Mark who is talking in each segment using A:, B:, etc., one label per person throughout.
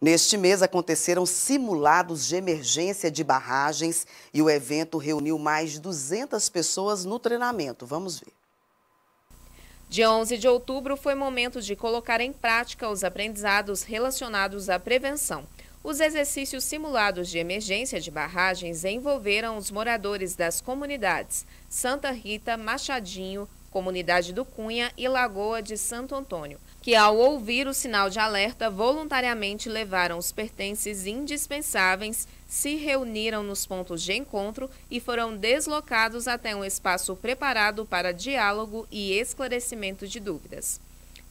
A: Neste mês aconteceram simulados de emergência de barragens e o evento reuniu mais de 200 pessoas no treinamento. Vamos ver.
B: Dia 11 de outubro foi momento de colocar em prática os aprendizados relacionados à prevenção. Os exercícios simulados de emergência de barragens envolveram os moradores das comunidades Santa Rita, Machadinho, Comunidade do Cunha e Lagoa de Santo Antônio que, ao ouvir o sinal de alerta, voluntariamente levaram os pertences indispensáveis, se reuniram nos pontos de encontro e foram deslocados até um espaço preparado para diálogo e esclarecimento de dúvidas.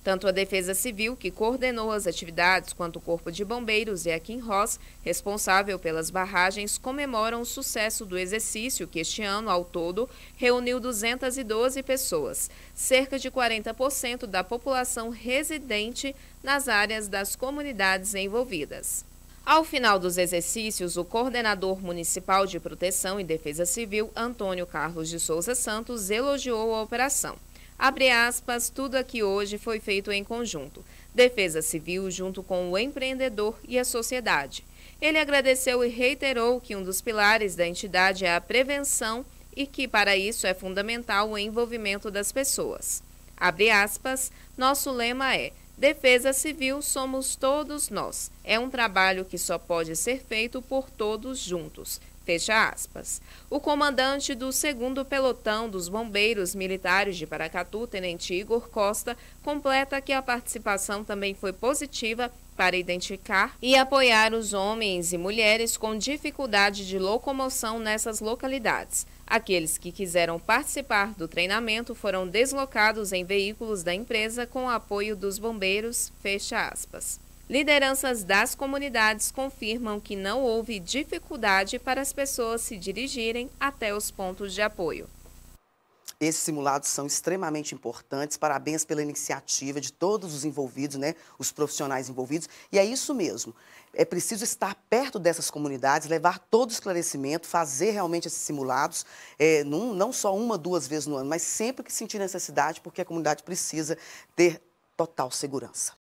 B: Tanto a Defesa Civil, que coordenou as atividades, quanto o Corpo de Bombeiros e a Kim Ross, responsável pelas barragens, comemoram o sucesso do exercício, que este ano, ao todo, reuniu 212 pessoas, cerca de 40% da população residente nas áreas das comunidades envolvidas. Ao final dos exercícios, o coordenador municipal de proteção e defesa civil, Antônio Carlos de Souza Santos, elogiou a operação. Abre aspas, tudo aqui hoje foi feito em conjunto. Defesa Civil junto com o empreendedor e a sociedade. Ele agradeceu e reiterou que um dos pilares da entidade é a prevenção e que para isso é fundamental o envolvimento das pessoas. Abre aspas, nosso lema é Defesa Civil somos todos nós. É um trabalho que só pode ser feito por todos juntos. Fecha aspas. O comandante do segundo pelotão dos bombeiros militares de Paracatu, Tenente Igor Costa, completa que a participação também foi positiva para identificar e apoiar os homens e mulheres com dificuldade de locomoção nessas localidades. Aqueles que quiseram participar do treinamento foram deslocados em veículos da empresa com o apoio dos bombeiros. Fecha aspas. Lideranças das comunidades confirmam que não houve dificuldade para as pessoas se dirigirem até os pontos de apoio.
A: Esses simulados são extremamente importantes. Parabéns pela iniciativa de todos os envolvidos, né? os profissionais envolvidos. E é isso mesmo. É preciso estar perto dessas comunidades, levar todo o esclarecimento, fazer realmente esses simulados, é, num, não só uma, duas vezes no ano, mas sempre que sentir necessidade, porque a comunidade precisa ter total segurança.